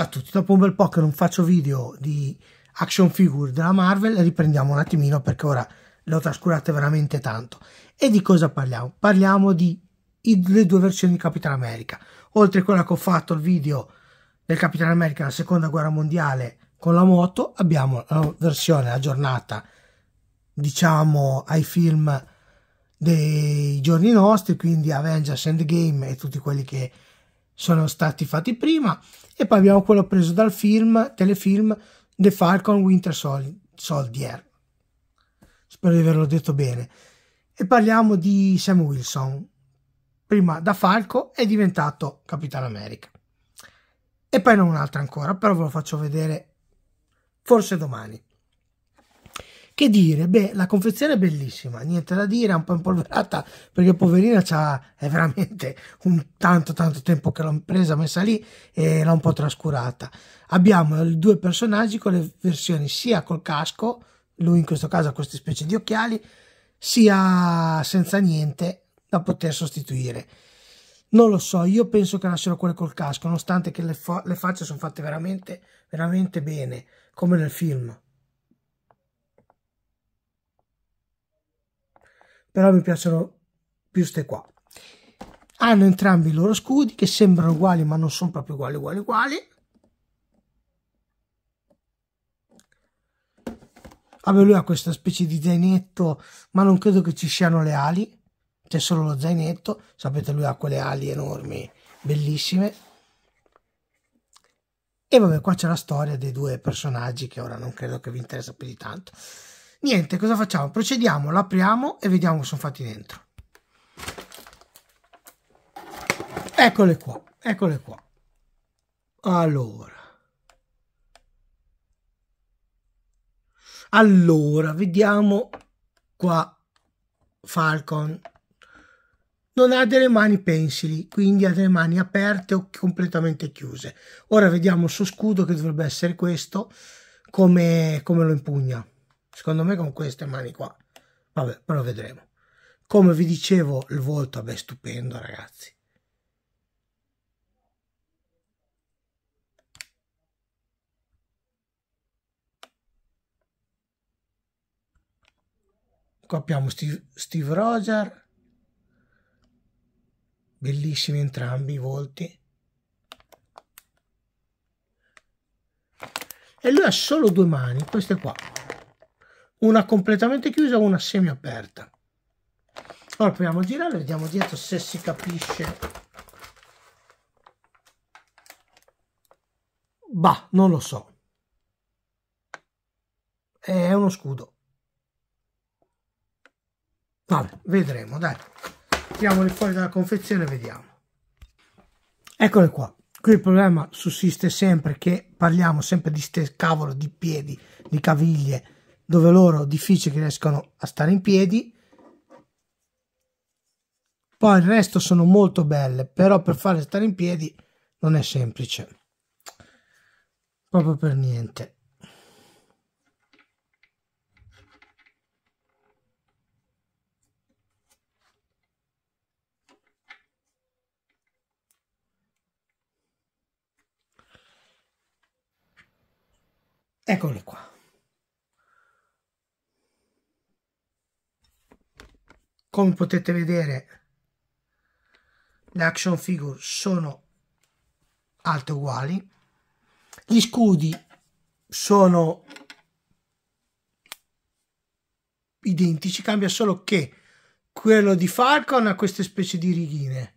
Ciao a tutti, dopo un bel po' che non faccio video di action figure della Marvel, riprendiamo un attimino perché ora le ho trascurate veramente tanto. E di cosa parliamo? Parliamo di le due versioni di Capitan America. Oltre a quella che ho fatto il video del Capitan America la seconda guerra mondiale con la moto, abbiamo la versione aggiornata, diciamo, ai film dei giorni nostri, quindi Avengers Endgame e tutti quelli che sono stati fatti prima e poi abbiamo quello preso dal film, telefilm The Falcon Winter Soldier. Spero di averlo detto bene. E parliamo di Sam Wilson. Prima da Falco è diventato Capitano America. E poi non un'altra ancora, però ve lo faccio vedere forse domani. Che dire? Beh, la confezione è bellissima, niente da dire, è un po' impolverata perché poverina è veramente un tanto tanto tempo che l'ho presa, messa lì e l'ho un po' trascurata. Abbiamo i due personaggi con le versioni sia col casco, lui in questo caso ha queste specie di occhiali, sia senza niente da poter sostituire. Non lo so, io penso che lascerò quelle col casco, nonostante che le, le facce sono fatte veramente, veramente bene, come nel film. però mi piacciono più ste qua. Hanno entrambi i loro scudi che sembrano uguali ma non sono proprio uguali uguali uguali. Vabbè lui ha questa specie di zainetto ma non credo che ci siano le ali, c'è solo lo zainetto, sapete lui ha quelle ali enormi, bellissime. E vabbè qua c'è la storia dei due personaggi che ora non credo che vi interessa più di tanto. Niente, cosa facciamo? Procediamo, l'apriamo e vediamo cosa sono fatti dentro. Eccole qua, eccole qua. Allora. Allora, vediamo qua Falcon. Non ha delle mani pensili, quindi ha delle mani aperte o completamente chiuse. Ora vediamo il suo scudo, che dovrebbe essere questo, come, come lo impugna. Secondo me con queste mani qua. Vabbè, però vedremo. Come vi dicevo, il volto, vabbè, è stupendo, ragazzi. Qua abbiamo Steve, Steve Roger. Bellissimi entrambi i volti. E lui ha solo due mani, queste qua una completamente chiusa e una semiaperta. Ora proviamo a girare, vediamo dietro se si capisce. Bah, non lo so. È uno scudo. Vabbè, vedremo, dai. Tiriamoli fuori dalla confezione e vediamo. Eccole qua. Qui il problema sussiste sempre che parliamo sempre di ste cavolo di piedi, di caviglie, dove loro difficile che riescano a stare in piedi. Poi il resto sono molto belle, però per farle stare in piedi non è semplice. Proprio per niente. Eccole qua. come potete vedere le action figure sono alte uguali gli scudi sono identici cambia solo che quello di Falcon ha queste specie di righine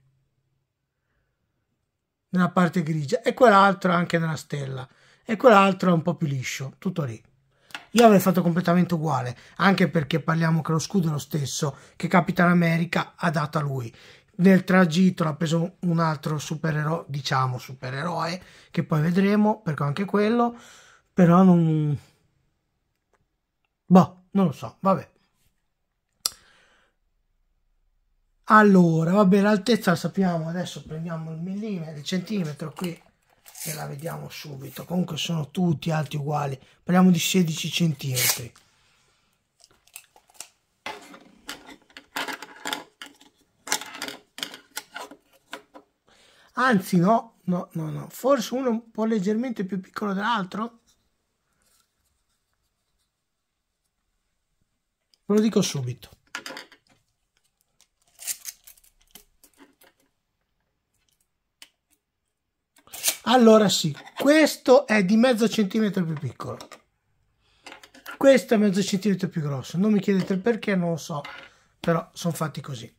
nella parte grigia e quell'altro anche nella stella e quell'altro è un po' più liscio tutto lì io avrei fatto completamente uguale, anche perché parliamo che lo scudo è lo stesso che Capitan America ha dato a lui. Nel tragitto l'ha preso un altro supereroe, diciamo supereroe, che poi vedremo, perché anche quello, però non... Boh, non lo so, vabbè. Allora, vabbè, l'altezza la sappiamo, adesso prendiamo il millimetro, il centimetro qui e la vediamo subito comunque sono tutti alti uguali parliamo di 16 centimetri anzi no no no no forse uno un po' leggermente più piccolo dell'altro ve lo dico subito Allora sì, questo è di mezzo centimetro più piccolo. Questo è mezzo centimetro più grosso. Non mi chiedete il perché, non lo so, però sono fatti così.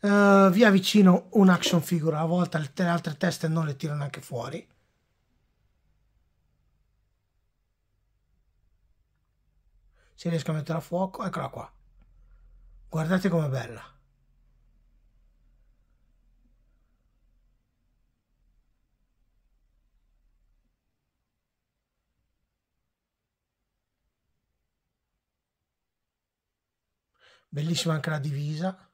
Uh, eh, vi avvicino un action figure, a volte le altre teste non le tirano neanche fuori. Se riesco a mettere a fuoco, eccola qua. Guardate com'è bella. bellissima anche la divisa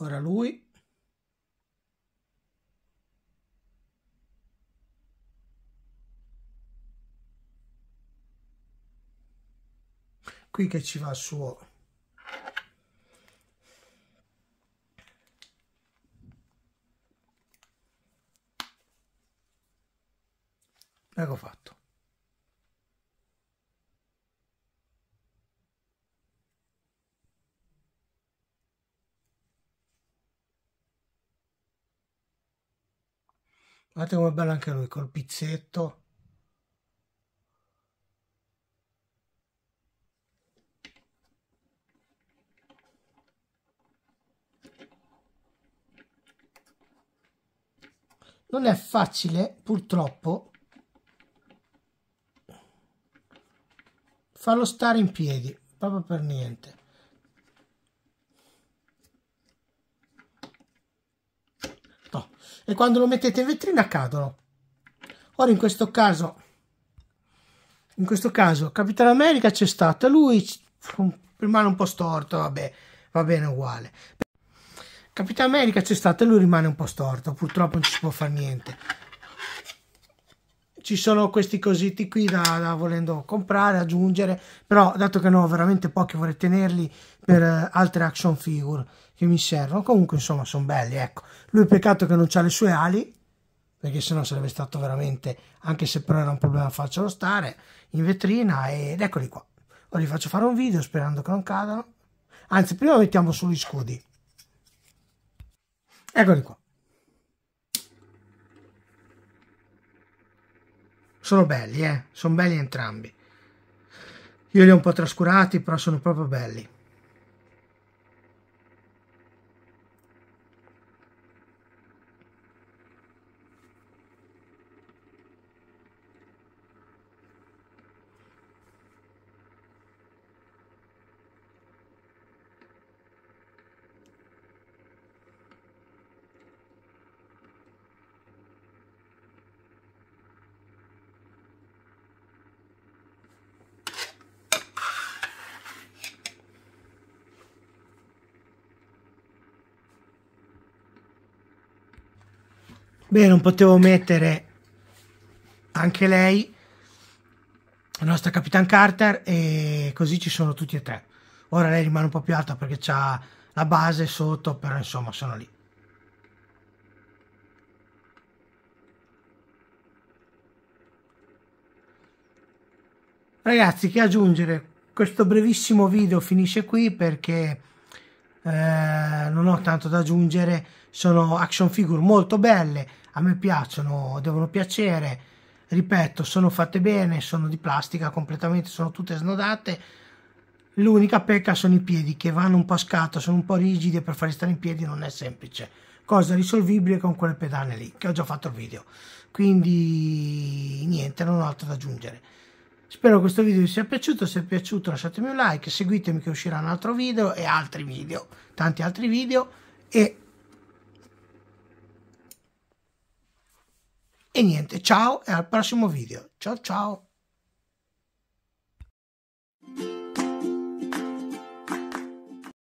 ora lui qui che ci va il suo Ecco fatto. Guardate come bello anche lui col pizzetto. Non è facile, purtroppo, farlo stare in piedi proprio per niente no. e quando lo mettete in vetrina cadono ora in questo caso in questo caso Capitano America c'è stato lui rimane un po' storto vabbè va bene uguale Capitano America c'è stato e lui rimane un po' storto purtroppo non ci si può fare niente ci sono questi cositi qui da, da, volendo comprare, aggiungere, però dato che ne ho veramente pochi vorrei tenerli per eh, altre action figure che mi servono, comunque insomma sono belli, ecco. Lui peccato che non ha le sue ali, perché sennò sarebbe stato veramente, anche se però era un problema farcelo stare, in vetrina ed eccoli qua. Ora vi faccio fare un video sperando che non cadano, anzi prima mettiamo sugli scudi. Eccoli qua. Sono belli, eh? Sono belli entrambi. Io li ho un po' trascurati, però sono proprio belli. Beh, non potevo mettere anche lei, la nostra Capitan Carter, e così ci sono tutti e tre. Ora lei rimane un po' più alta perché c'ha la base sotto, però insomma sono lì. Ragazzi, che aggiungere? Questo brevissimo video finisce qui perché eh, non ho tanto da aggiungere sono action figure molto belle a me piacciono devono piacere ripeto sono fatte bene sono di plastica completamente sono tutte snodate l'unica pecca sono i piedi che vanno un po' a scatto sono un po' rigidi e per farli stare in piedi non è semplice cosa risolvibile con quelle pedane lì che ho già fatto il video quindi niente non ho altro da aggiungere Spero questo video vi sia piaciuto, se è piaciuto lasciatemi un like, seguitemi che uscirà un altro video e altri video, tanti altri video e... E niente, ciao e al prossimo video. Ciao ciao!